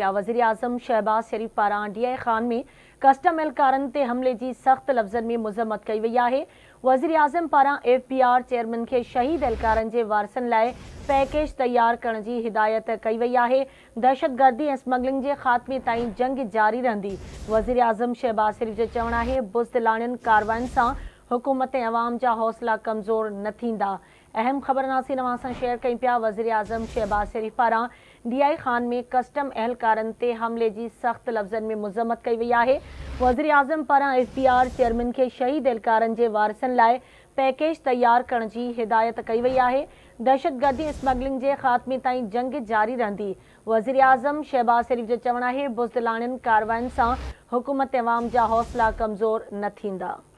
वज़ीर आज़म शहबाज़ शरीफ़ पारां डी आई ख़ान में कस्टम एलकारनि ते हमले जी सख़्तु लफ़्ज़नि में मुज़मत कई वई आहे वज़ीराज़म पारां चेयरमैन खे शहीद एलकारनि जे वारसनि लाइ पैकेज तयारु करण जी हिदायत कई वई आहे दहशतगर्दी ऐं स्मगलिंग जे ख़ात्मे ताईं जंग जारी रहंदी आज़म शहबाज़ शरीफ़ जो चवणु आहे बुज़ाणियुनि कारवायुनि सां हुकूमत ऐं अवाम जा हौसला कमज़ोर न थींदा अहम ख़बरनासी नवां सां शेयर कयूं पिया वज़ीर आज़म शहबाज़ शरीफ़ पारां डी आई ख़ान में कस्टम अहलकारनि ते हमले जी सख़्तु लफ़्ज़नि में मज़मत कई वई आहे वज़ीर आज़म पारां एफ बी आर चेयरमैन खे शहीद अहलकारनि जे वारिसनि लाइ पैकेज तयारु करण जी हिदायत कई वई आहे दहशतगर्दी स्मगलिंग जे ख़ात्मे ताईं जंग जारी रहंदी वज़ीर आज़म शहबाज़ शरीफ़ जो चवणु आहे बुज़दलाणियुनि कारवायुनि सां हुकूमत अवाम जा हौसला कमज़ोर न थींदा